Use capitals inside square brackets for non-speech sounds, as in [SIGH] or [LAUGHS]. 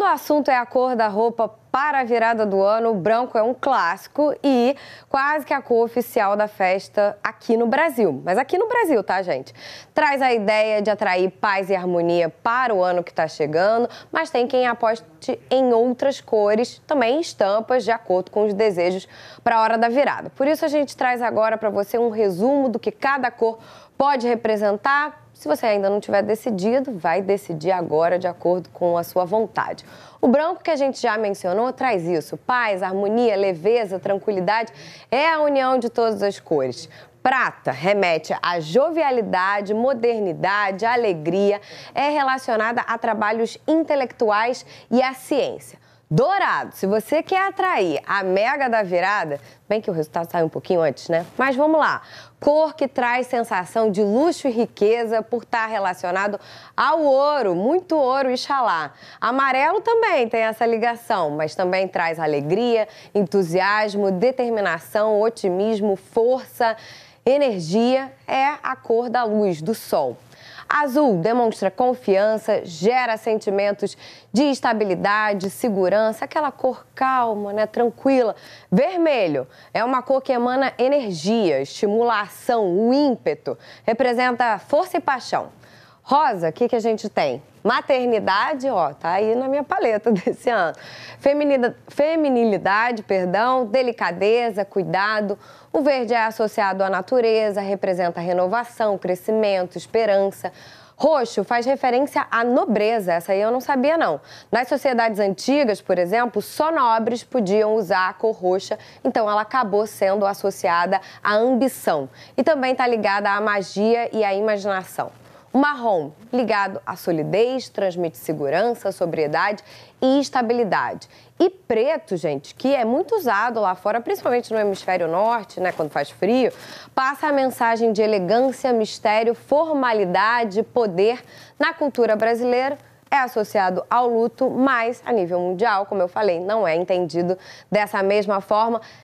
Quando o assunto é a cor da roupa para a virada do ano, o branco é um clássico e quase que a cor oficial da festa aqui no Brasil. Mas aqui no Brasil, tá, gente? Traz a ideia de atrair paz e harmonia para o ano que está chegando, mas tem quem aposte em outras cores, também estampas, de acordo com os desejos para a hora da virada. Por isso, a gente traz agora para você um resumo do que cada cor pode representar se você ainda não tiver decidido, vai decidir agora de acordo com a sua vontade. O branco que a gente já mencionou traz isso: paz, harmonia, leveza, tranquilidade. É a união de todas as cores. Prata remete à jovialidade, modernidade, alegria, é relacionada a trabalhos intelectuais e à ciência. Dourado, se você quer atrair a mega da virada, bem que o resultado sai um pouquinho antes, né? Mas vamos lá. Cor que traz sensação de luxo e riqueza por estar relacionado ao ouro, muito ouro e xalá. Amarelo também tem essa ligação, mas também traz alegria, entusiasmo, determinação, otimismo, força, energia. É a cor da luz, do sol. Azul demonstra confiança, gera sentimentos de estabilidade, segurança, aquela cor calma, né, tranquila. Vermelho é uma cor que emana energia, estimulação, o ímpeto, representa força e paixão. Rosa, o que, que a gente tem? Maternidade, ó, tá aí na minha paleta [LAUGHS] desse ano. Feminida, feminilidade, perdão, delicadeza, cuidado. O verde é associado à natureza, representa renovação, crescimento, esperança. Roxo faz referência à nobreza, essa aí eu não sabia não. Nas sociedades antigas, por exemplo, só nobres podiam usar a cor roxa, então ela acabou sendo associada à ambição e também está ligada à magia e à imaginação. O marrom, ligado à solidez, transmite segurança, sobriedade e estabilidade. E preto, gente, que é muito usado lá fora, principalmente no hemisfério norte, né, quando faz frio, passa a mensagem de elegância, mistério, formalidade, poder. Na cultura brasileira, é associado ao luto, mas a nível mundial, como eu falei, não é entendido dessa mesma forma.